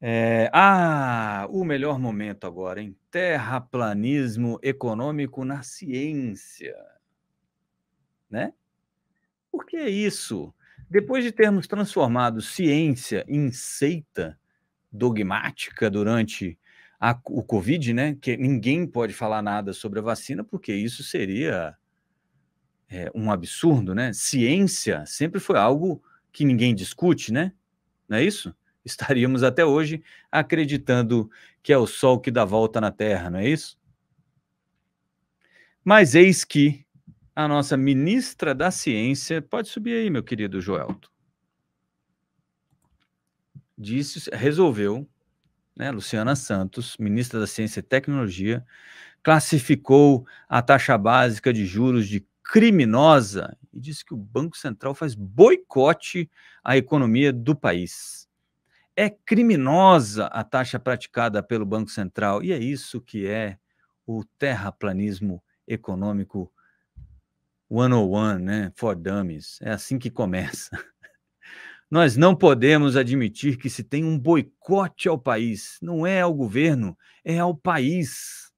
É, ah, o melhor momento agora, em Terraplanismo econômico na ciência. Né? Por que isso? Depois de termos transformado ciência em seita dogmática durante a, o Covid, né? Que ninguém pode falar nada sobre a vacina, porque isso seria é, um absurdo, né? Ciência sempre foi algo que ninguém discute, né? Não é isso? estaríamos até hoje acreditando que é o sol que dá volta na Terra, não é isso? Mas eis que a nossa ministra da Ciência, pode subir aí, meu querido Joelto, disse, resolveu, né, Luciana Santos, ministra da Ciência e Tecnologia, classificou a taxa básica de juros de criminosa e disse que o Banco Central faz boicote à economia do país. É criminosa a taxa praticada pelo Banco Central, e é isso que é o terraplanismo econômico one-on-one, oh né? For dummies. É assim que começa. Nós não podemos admitir que se tem um boicote ao país. Não é ao governo, é ao país.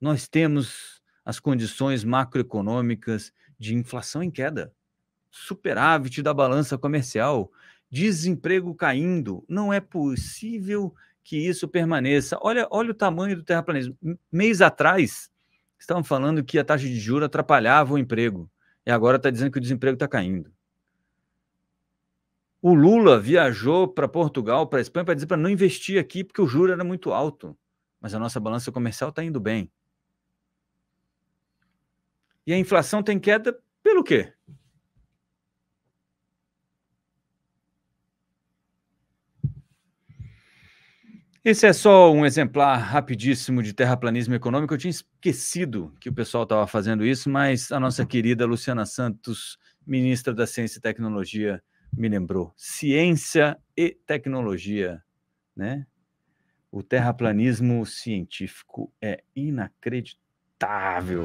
Nós temos as condições macroeconômicas de inflação em queda, superávit da balança comercial, desemprego caindo. Não é possível que isso permaneça. Olha, olha o tamanho do terraplanismo. Mês atrás, estavam falando que a taxa de juros atrapalhava o emprego. E agora está dizendo que o desemprego está caindo. O Lula viajou para Portugal, para Espanha, para dizer para não investir aqui porque o juro era muito alto. Mas a nossa balança comercial está indo bem. E a inflação tem queda pelo quê? Esse é só um exemplar rapidíssimo de terraplanismo econômico. Eu tinha esquecido que o pessoal estava fazendo isso, mas a nossa querida Luciana Santos, ministra da Ciência e Tecnologia, me lembrou. Ciência e tecnologia, né? O terraplanismo científico é inacreditável.